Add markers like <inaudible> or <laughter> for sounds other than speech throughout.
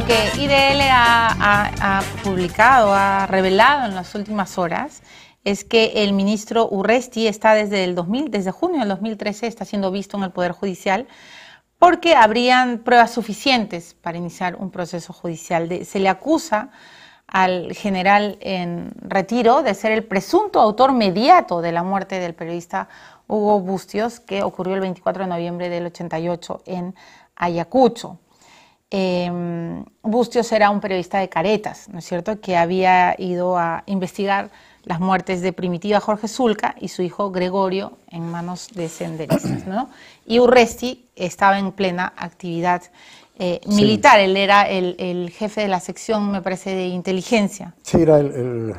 lo que IDL ha, publicado, ha revelado en las últimas horas, es que el ministro Urresti está desde el 2000, desde junio del 2013, está siendo visto en el Poder Judicial porque habrían pruebas suficientes para iniciar un proceso judicial. se le acusa al general en retiro de ser el presunto autor mediato de la muerte del periodista Hugo Bustios, que ocurrió el 24 de noviembre del 88 en Ayacucho. Em, Bustios era un periodista de caretas, ¿no es cierto?, que había ido a investigar las muertes de Primitiva Jorge Zulca y su hijo Gregorio en manos de senderistas, ¿no? Y Urresti estaba en plena actividad eh, militar, él era el, jefe de la sección, me parece, de inteligencia. Sí, era el,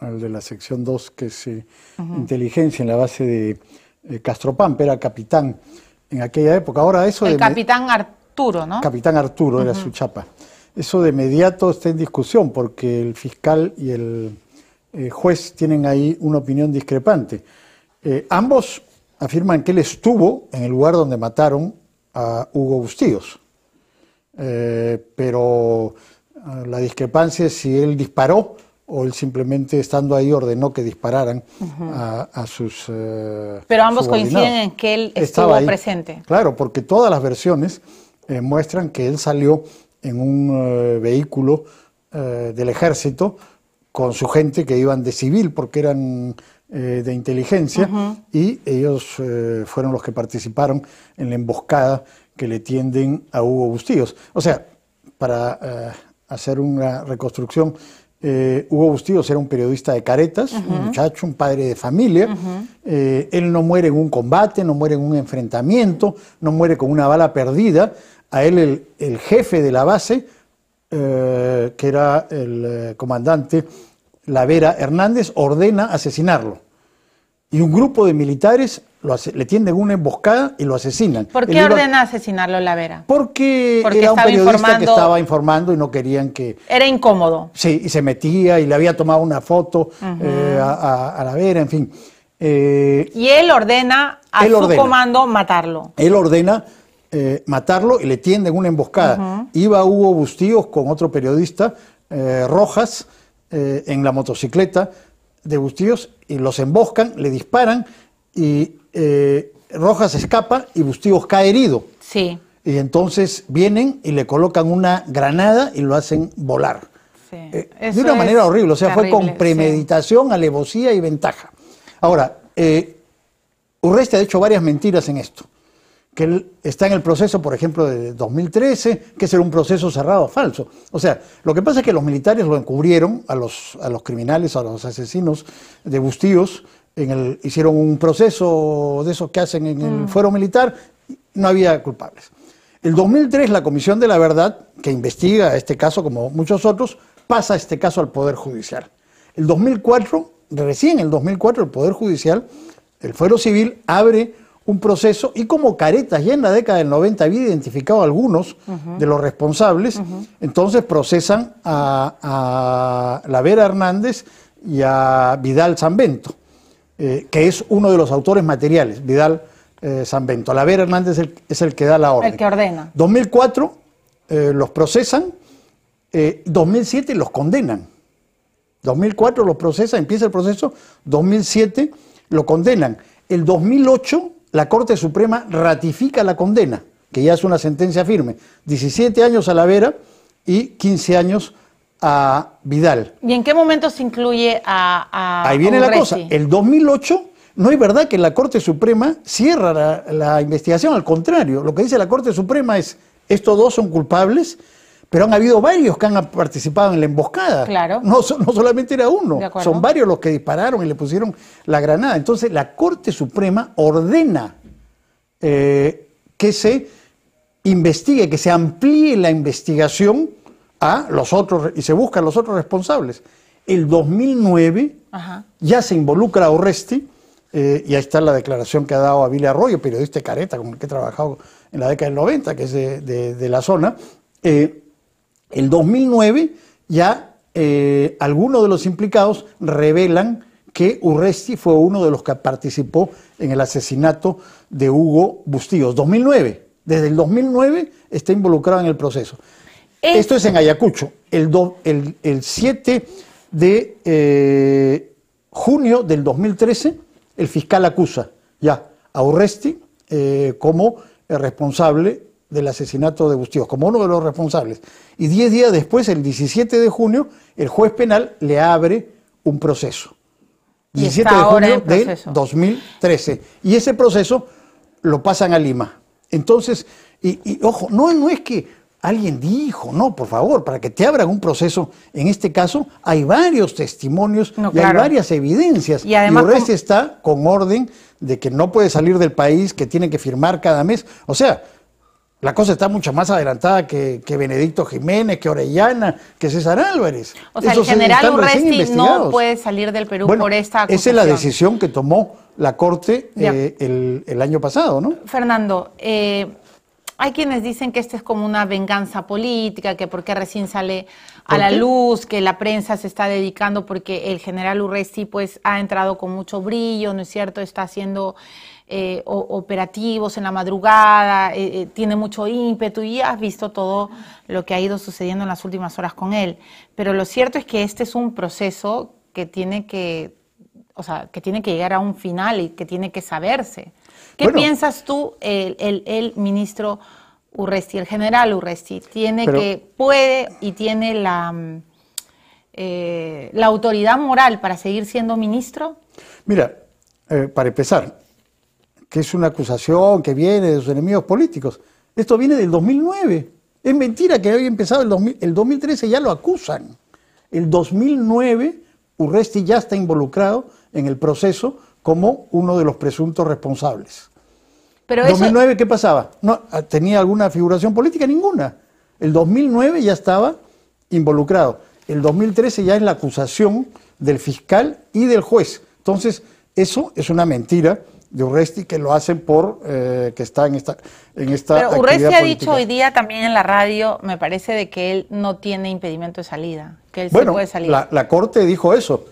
de la sección 2, que es eh, inteligencia en la base de eh, Castropampa, era capitán en aquella época. Ahora eso... El capitán Capitán Arturo era su chapa. Eso de inmediato está en discusión porque el fiscal y el eh, juez tienen ahí una opinión discrepante. Eh, ambos afirman que él estuvo en el lugar donde mataron a Hugo Bustíos, eh, pero la discrepancia es si él disparó o él simplemente estando ahí ordenó que dispararan a, sus... Pero ambos coinciden en que él estuvo Estaba presente. Claro, porque todas las versiones eh, muestran que él salió en un eh, vehículo eh, del ejército con su gente que iban de civil porque eran de inteligencia y ellos fueron los que participaron en la emboscada que le tienden a Hugo Bustillos. O sea, para hacer una reconstrucción eh, Hugo Bustillos era un periodista de caretas, un muchacho, un padre de familia. Eh, él no muere en un combate, no muere en un enfrentamiento, no muere con una bala perdida. A él el, jefe de la base, eh, que era el comandante Lavera Hernández, ordena asesinarlo. Y un grupo de militares le tienden una emboscada y lo asesinan. ¿Por qué ordena asesinarlo la vera? Porque era un periodista que estaba informando y no querían que... Era incómodo. Sí, y se metía y le había tomado una foto eh, a, la vera, en fin. Eh, y él ordena a su comando matarlo. Él ordena eh, matarlo y le tienden una emboscada. Iba Hugo Bustíos con otro periodista, Rojas, en la motocicleta de Bustíos y los emboscan, le disparan y eh, Rojas escapa y Bustíos cae herido. Sí. Y entonces vienen y le colocan una granada y lo hacen volar. Sí. Eh, de una manera horrible, o sea, fue con premeditación, alevosía y ventaja. Ahora, eh, ha hecho varias mentiras en esto. Que él está en el proceso, por ejemplo, de 2013, que es un proceso cerrado, falso. O sea, lo que pasa es que los militares lo encubrieron a los, a los criminales, a los asesinos de Bustíos, el, hicieron un proceso de esos que hacen en el mm. fuero militar, no había culpables. El 2003 la Comisión de la Verdad, que investiga este caso como muchos otros, pasa este caso al Poder Judicial. El 2004, recién en el 2004, el Poder Judicial, el fuero civil, abre un proceso y como caretas, ya en la década del 90 había identificado a algunos de los responsables, entonces procesan a, a, la Vera Hernández y a Vidal Sanbento. Eh, que es uno de los autores materiales, Vidal eh, San Bento. Vera Hernández es el, que da la orden. El que ordena. 2004 eh, los procesan, 2007 eh, los condenan. 2004 los procesa empieza el proceso, 2007 lo condenan. El 2008 la Corte Suprema ratifica la condena, que ya es una sentencia firme. 17 años a la vera y 15 años a a Vidal. ¿Y en qué momento se incluye a... Ahí viene la cosa. El 2008 no es verdad que la Corte Suprema cierra la, investigación, al contrario, lo que dice la Corte Suprema es, estos dos son culpables, pero han habido varios que han participado en la emboscada. Claro. No, no solamente era uno, son varios los que dispararon y le pusieron la granada. Entonces la Corte Suprema ordena eh, que se investigue, que se amplíe la investigación los otros y se buscan los otros responsables. El 2009 ya se involucra Oresti, eh, y ahí está la declaración que ha dado a Avila Arroyo, periodista de careta con el que he trabajado en la década del 90, que es de, la zona. Eh, el 2009 ya eh, algunos de los implicados revelan que Urresti fue uno de los que participó en el asesinato de Hugo Bustillos. 2009, desde el 2009 está involucrado en el proceso. Esto es en Ayacucho, el, el, 7 de eh, junio del 2013, el fiscal acusa ya a Urresti eh, como eh, responsable del asesinato de Bustíos, como uno de los responsables. Y 10 días después, el 17 de junio, el juez penal le abre un proceso. 17 de junio del 2013. Y ese proceso lo pasan a Lima. Entonces, y, ojo, no, no es que alguien dijo, no, por favor, para que te abran un proceso, en este caso hay varios testimonios y hay varias evidencias. Y además está con orden de que no puede salir del país, que tiene que firmar cada mes. O sea, la cosa está mucho más adelantada que, Benedicto Jiménez, que Orellana, que César Álvarez. O sea, el general Urresti no puede salir del Perú por esta acusación. Esa es la decisión que tomó la Corte eh, el, año pasado, ¿no? Fernando, eh, hay quienes dicen que esto es como una venganza política, que porque recién sale a la luz, que la prensa se está dedicando porque el general Urresti pues ha entrado con mucho brillo, ¿no es cierto? Está haciendo eh, operativos en la madrugada, eh, eh, tiene mucho ímpetu y has visto todo lo que ha ido sucediendo en las últimas horas con él. Pero lo cierto es que este es un proceso que tiene que, o sea, que tiene que llegar a un final y que tiene que saberse. ¿Qué piensas tú, el, ministro Urresti, el general Urresti, tiene que, puede y tiene la, mm, eh, la autoridad moral para seguir siendo ministro? Mira, eh, para empezar, que es una acusación que viene de sus enemigos políticos. Esto viene del 2009. Es mentira que hoy empezado el, el 2013 ya lo acusan. El 2009 Urresti ya está involucrado en el proceso como uno de los presuntos responsables. Pero 2009 qué pasaba? No, ah, tenía alguna figuración política ninguna. El 2009 ya estaba involucrado. El 2013 ya es la acusación del fiscal y del juez. Entonces, eso es una mentira de Urresti que lo hacen por eh, que está en esta en esta Pero Urresti ha dicho hoy día también en la radio, me parece de que él no tiene impedimento de salida, que él se puede salir. La, corte dijo eso,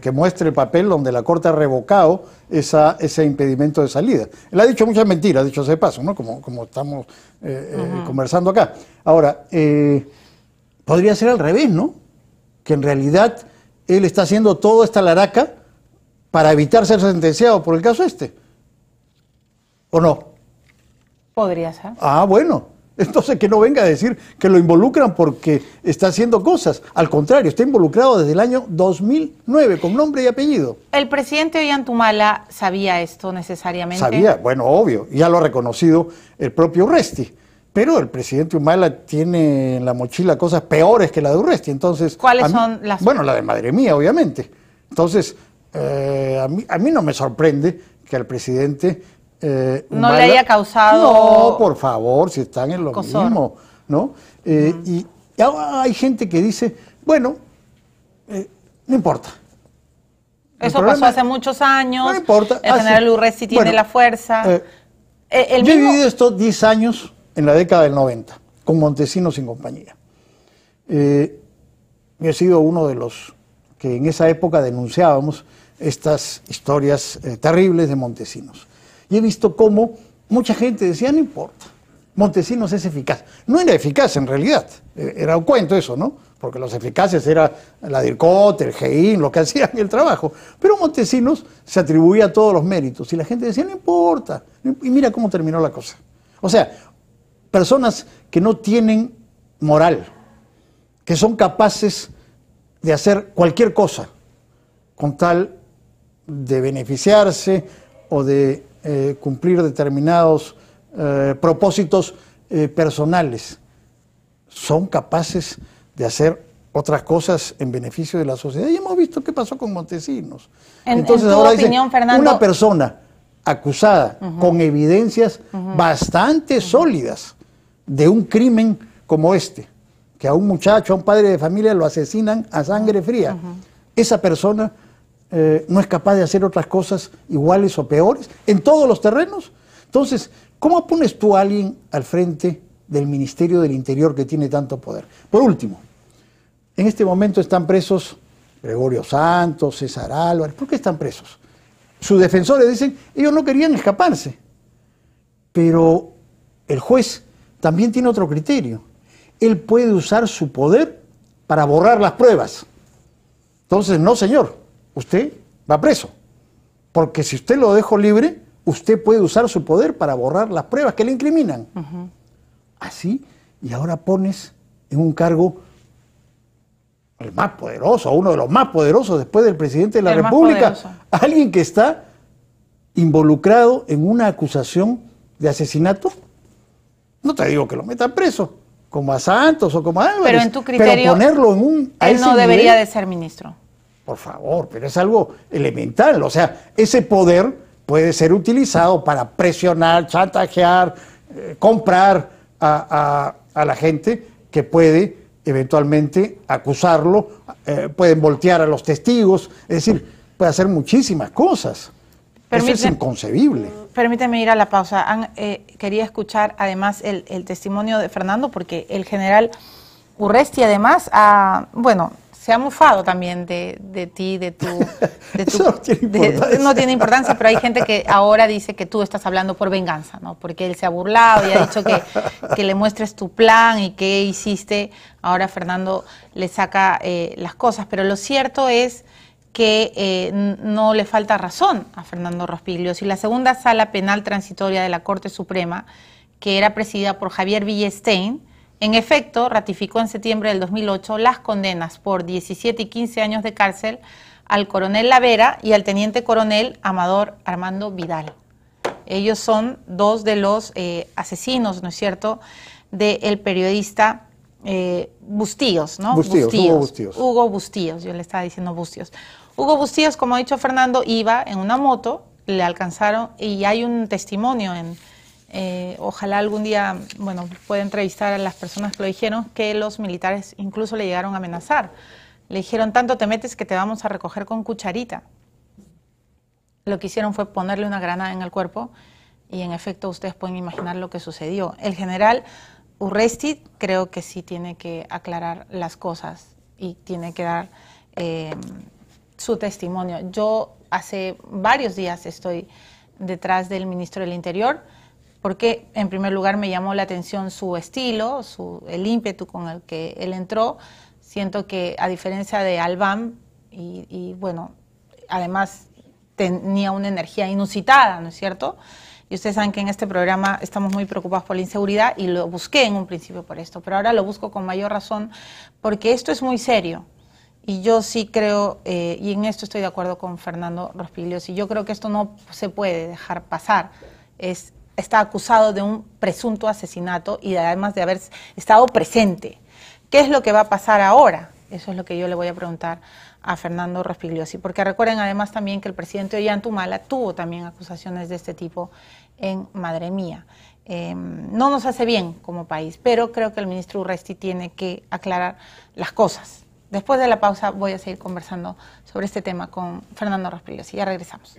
que, muestre el papel donde la corte ha revocado esa, ese impedimento de salida. Él ha dicho muchas mentiras, ha dicho ese paso, ¿no? Como, como estamos eh, eh, conversando acá. Ahora, podría ser al revés, ¿no? Que en realidad él está haciendo toda esta laraca para evitar ser sentenciado por el caso este ¿O no? Podría ser. Ah, bueno. Entonces que no venga a decir que lo involucran porque está haciendo cosas. Al contrario, está involucrado desde el año 2009 con nombre y apellido. ¿El presidente Ollantumala sabía esto necesariamente? Sabía, bueno, obvio. Ya lo ha reconocido el propio Urresti. Pero el presidente Humala tiene en la mochila cosas peores que la de Urresti. Entonces, ¿Cuáles son las? Bueno, la de Madre Mía, obviamente. Entonces, eh, a, mí, a mí no me sorprende que el presidente eh, no le haya causado. No, por favor, si están en lo mismo, ¿no? Eh, Y hay gente que dice, bueno, eh, no importa. Eso pasó hace muchos años. No importa. El ah, general Urresti tiene la fuerza. Eh, yo he vivido estos 10 años en la década del 90, con Montesinos en compañía. he sido uno de los que en esa época denunciábamos estas historias terribles de Montesinos y he visto cómo mucha gente decía, no importa, Montesinos es eficaz. No era eficaz en realidad, eh, era un cuento eso, ¿no? Porque los eficaces era la DIRCOT, el GEIN, lo que <laughs> hacían el trabajo. Pero Montesinos se atribuía todos los méritos y la gente decía, no importa. Y mira cómo terminó la cosa. O sea, personas que no tienen moral, que son capaces de hacer cualquier cosa con tal de beneficiarse o de eh, cumplir determinados eh, propósitos eh, personales, son capaces de hacer otras cosas en beneficio de la sociedad. Y hemos visto qué pasó con Montesinos. En, Entonces, tu ahora opinión, Fernando... una persona acusada con evidencias bastante sólidas de un crimen como este, que a un muchacho, a un padre de familia lo asesinan a sangre fría, esa persona eh, no es capaz de hacer otras cosas iguales o peores en todos los terrenos. Entonces, ¿cómo pones tú a alguien al frente del Ministerio del Interior que tiene tanto poder? Por último, en este momento están presos Gregorio Santos, César Álvarez. ¿Por qué están presos? Sus defensores dicen, ellos no querían escaparse. Pero el juez también tiene otro criterio. Él puede usar su poder para borrar las pruebas. Entonces, no, señor, usted va preso. Porque si usted lo dejó libre, usted puede usar su poder para borrar las pruebas que le incriminan. Así, y ahora pones en un cargo el más poderoso, uno de los más poderosos después del presidente de la República, alguien que está involucrado en una acusación de asesinato. No te digo que lo metan preso, como a Santos o como a Álvarez, pero, en tu ponerlo en un... él no debería de ser ministro. Por favor, pero es algo elemental. O sea, ese poder puede ser utilizado para presionar, chantajear, eh, comprar a, a, la gente que puede eventualmente acusarlo, eh, pueden voltear a los testigos, es decir, puede hacer muchísimas cosas. Eso es inconcebible. Mm, permíteme ir a la pausa. Eh, quería escuchar además el, el, testimonio de Fernando, porque el general Urresti además, ha... bueno, se ha mofado también de, de ti, de tu... <laughs> no, tiene importancia, pero hay gente que ahora dice que tú estás hablando por venganza, ¿no? Porque él se ha burlado y ha dicho que, que le muestres tu plan y qué hiciste. Ahora Fernando le saca eh, las cosas, pero lo cierto es que eh, no le falta razón a Fernando Rospiglio. Si la segunda sala penal transitoria de la Corte Suprema, que era presidida por Javier Villestein, en efecto, ratificó en septiembre del 2008 las condenas por 17 y 15 años de cárcel al coronel Lavera y al teniente coronel Amador Armando Vidal. Ellos son dos de los eh, asesinos, ¿no es cierto?, del periodista eh, Bustillos, ¿no? Bustíos, Hugo Bustíos. Hugo yo le estaba diciendo Bustíos. Hugo Bustíos, como ha dicho Fernando, iba en una moto, le alcanzaron y hay un testimonio en eh, ojalá algún día, bueno, pueda entrevistar a las personas que lo dijeron, que los militares incluso le llegaron a amenazar. Le dijeron, tanto te metes que te vamos a recoger con cucharita. Lo que hicieron fue ponerle una granada en el cuerpo y en efecto ustedes pueden imaginar lo que sucedió. El general Urresti creo que sí tiene que aclarar las cosas y tiene que dar em, su testimonio. Yo hace varios días estoy detrás del ministro del Interior porque en primer lugar me llamó la atención su estilo, su, el ímpetu con el que él entró. Siento que a diferencia de Albán, y, bueno, además tenía una energía inusitada, ¿no es cierto? Y ustedes saben que en este programa estamos muy preocupados por la inseguridad y lo busqué en un principio por esto, pero ahora lo busco con mayor razón porque esto es muy serio. Y yo sí creo, eh, y en esto estoy de acuerdo con Fernando y yo creo que esto no se puede dejar pasar. Es está acusado de un presunto asesinato y además de haber estado presente. ¿Qué es lo que va a pasar ahora? Eso es lo que yo le voy a preguntar a Fernando Rospigliosi, porque recuerden además también que el presidente Ollantumala tuvo también acusaciones de este tipo en Madre Mía. Em, no nos hace bien como país, pero creo que el ministro Urresti tiene que aclarar las cosas. Después de la pausa voy a seguir conversando sobre este tema con Fernando Rospigliosi. Ya regresamos.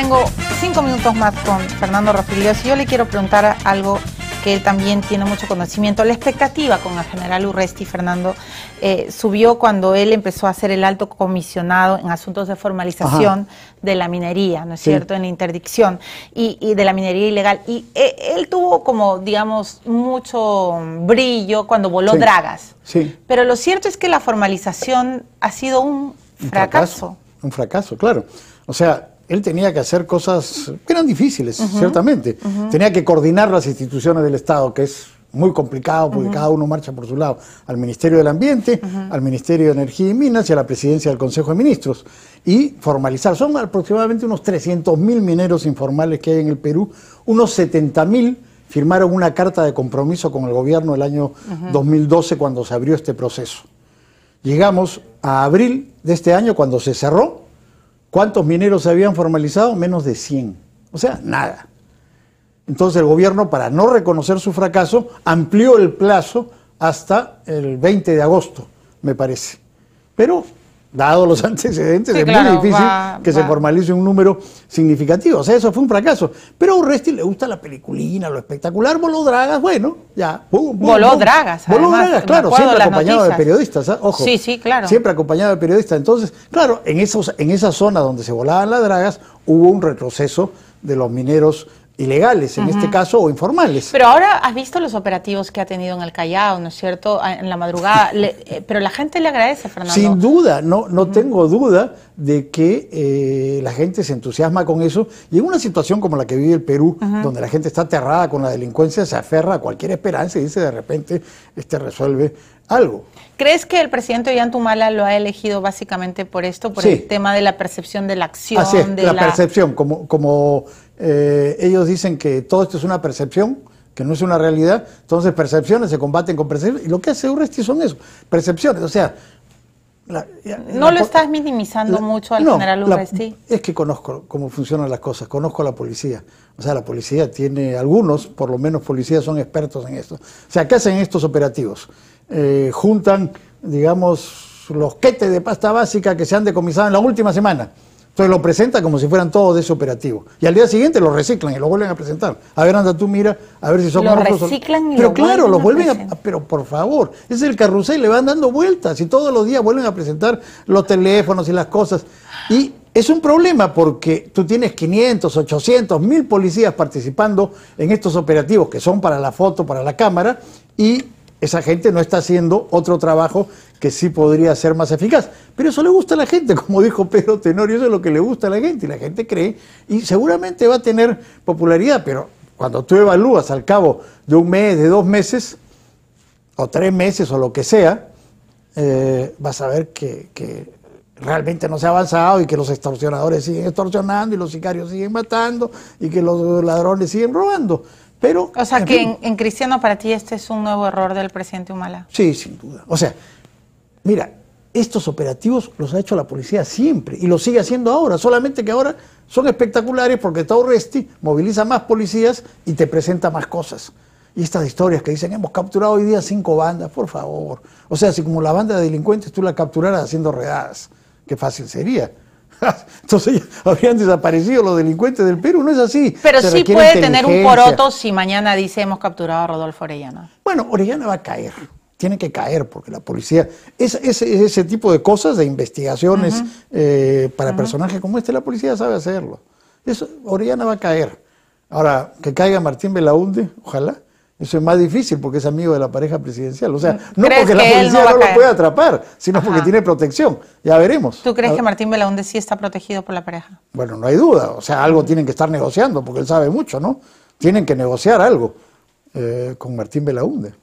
tengo cinco minutos más con Fernando Rafilios y yo le quiero preguntar algo que él también tiene mucho conocimiento. La expectativa con el general Urresti, Fernando, eh, subió cuando él empezó a ser el alto comisionado en asuntos de formalización de la minería, ¿no es cierto?, en la interdicción y, de la minería ilegal. Y eh, él tuvo como, digamos, mucho brillo cuando voló dragas. Sí. Pero lo cierto es que la formalización ha sido Un fracaso, un fracaso claro. O sea, él tenía que hacer cosas que eran difíciles, ciertamente. Tenía que coordinar las instituciones del Estado, que es muy complicado porque cada uno marcha por su lado, al Ministerio del Ambiente, al Ministerio de Energía y Minas y a la presidencia del Consejo de Ministros. Y formalizar, son aproximadamente unos 300.000 mineros informales que hay en el Perú, unos 70.000 firmaron una carta de compromiso con el gobierno el año 2012 cuando se abrió este proceso. Llegamos a abril de este año cuando se cerró ¿Cuántos mineros se habían formalizado? Menos de 100. O sea, nada. Entonces el gobierno, para no reconocer su fracaso, amplió el plazo hasta el 20 de agosto, me parece. Pero dado los <laughs> antecedentes, es muy difícil que se formalice un número significativo. O sea, eso fue un fracaso. Pero a Urresti le gusta la peliculina, lo espectacular, voló dragas, bueno, ya. voló dragas. Voló dragas, claro, siempre acompañado de periodistas, ¿ah? ojo. Sí, sí, claro. Siempre acompañado de periodistas. Entonces, claro, en, esos, en esa zona donde se volaban las dragas hubo un retroceso de los mineros ilegales en este caso o informales. Pero ahora has visto los operativos que ha tenido en el Callao, ¿no es cierto? En la madrugada, eh, pero la gente le agradece, Fernando. Sin duda, no, no tengo duda de que eh, la gente se entusiasma con eso y en una situación como la que vive el Perú, donde la gente está aterrada con la delincuencia, se aferra a cualquier esperanza y dice de repente, este resuelve algo. ¿Crees que el presidente Ollantumala lo ha elegido básicamente por esto, por el tema de la percepción de la acción? de la, la percepción, como... como eh, ellos dicen que todo esto es una percepción, que no es una realidad, entonces percepciones se combaten con percepciones, y lo que hace Urresti son eso, percepciones, o sea... no lo estás minimizando mucho al general Urresti. es que conozco cómo funcionan las cosas, conozco a la policía, o sea, la policía tiene, algunos, por lo menos policías, son expertos en esto. O sea, ¿qué hacen estos operativos? Eh, juntan, digamos, los quetes de pasta básica que se han decomisado en la última semana entonces lo presenta como si fueran todos de ese operativo. Y al día siguiente lo reciclan y lo vuelven a presentar. A ver, anda tú, mira, a ver si son Lo reciclan y Pero claro, lo vuelven a, Pero por favor, es el carrusel, le van dando vueltas y todos los días vuelven a presentar los teléfonos y las cosas. Y es un problema porque tú tienes 500, 800, 1000 policías participando en estos operativos que son para la foto, para la cámara, y esa gente no está haciendo otro trabajo que sí podría ser más eficaz. Pero eso le gusta a la gente, <laughs> como dijo Pedro Tenorio, eso es lo que le gusta a la gente y la gente cree y seguramente va a tener popularidad, pero cuando tú evalúas al cabo de un mes, de dos meses, o tres meses o lo que sea, eh, vas a ver que realmente no se ha avanzado y que los extorsionadores siguen extorsionando y los sicarios siguen matando y que los ladrones siguen robando. Pero, o sea, que en, Cristiano para ti este es un nuevo error del presidente Humala. Sí, sin duda. O sea, mira, estos operativos los ha hecho la policía siempre y los sigue haciendo ahora, solamente que ahora son espectaculares porque Tauresti moviliza más policías y te presenta más cosas. Y estas historias que dicen, hemos capturado hoy día cinco bandas, por favor. O sea, si como la banda de delincuentes tú la capturaras haciendo redadas, qué fácil sería. <laughs> Entonces habrían desaparecido los delincuentes del Perú, no es así. Pero sí puede tener un poroto si mañana dice hemos capturado a Rodolfo Orellana. Bueno, Orellana va a caer, tiene que caer, porque la policía, ese tipo de cosas, de investigaciones eh, para personajes como este, la policía sabe hacerlo. Eso, Orellana va a caer. Ahora, que caiga Martín Belaunde, ojalá, eso es más difícil porque es amigo de la pareja presidencial. O sea, mm. no porque la policía no, lo puede atrapar, sino porque tiene protección. Ya veremos. ¿Tú crees que Martín Belaunde sí está protegido por la pareja? Bueno, no hay duda. O sea, algo mm. tienen que estar negociando porque él sabe mucho, ¿no? Tienen que negociar algo eh, con Martín Belaunde.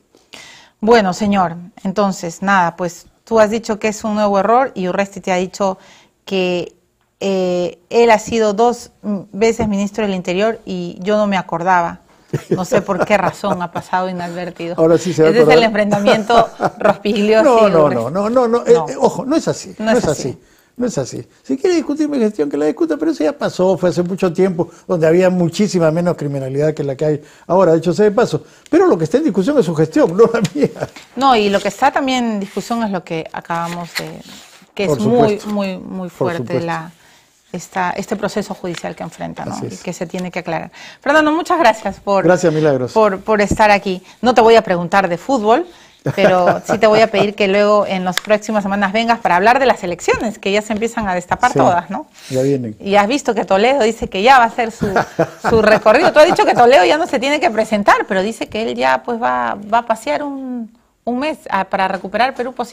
Bueno, señor, entonces, nada, pues tú has dicho que es un nuevo error y Urresti te ha dicho que eh, él ha sido dos veces ministro del Interior y yo no me acordaba. No sé por qué razón ha pasado inadvertido. Ahora sí se va Ese es el enfrentamiento <laughs> Rospiglio. No, no, no, no, eh, no, eh, ojo, no es así. No, es, así. No es así. Si quiere discutir mi gestión, que la discuta, pero eso ya pasó, fue hace mucho tiempo, donde había muchísima menos criminalidad que la que hay ahora, de hecho se de paso. Pero lo que está en discusión es su gestión, no la mía. No, y lo que está también en discusión es lo que acabamos de... que es muy, muy, muy fuerte la este proceso judicial que enfrenta y que se tiene que aclarar. Fernando, muchas gracias por, gracias, Milagros. por, por estar aquí. No te voy a preguntar de fútbol, pero <laughs> sí te voy a pedir que luego en las próximas semanas vengas para hablar de las elecciones, que ya se empiezan a destapar todas, ¿no? Ya vienen. Y has visto que Toledo dice que ya va a hacer su, recorrido. Tú has dicho que Toledo ya no se tiene que presentar, pero dice que él ya pues va, va a pasear un, un mes ah, para recuperar Perú posible.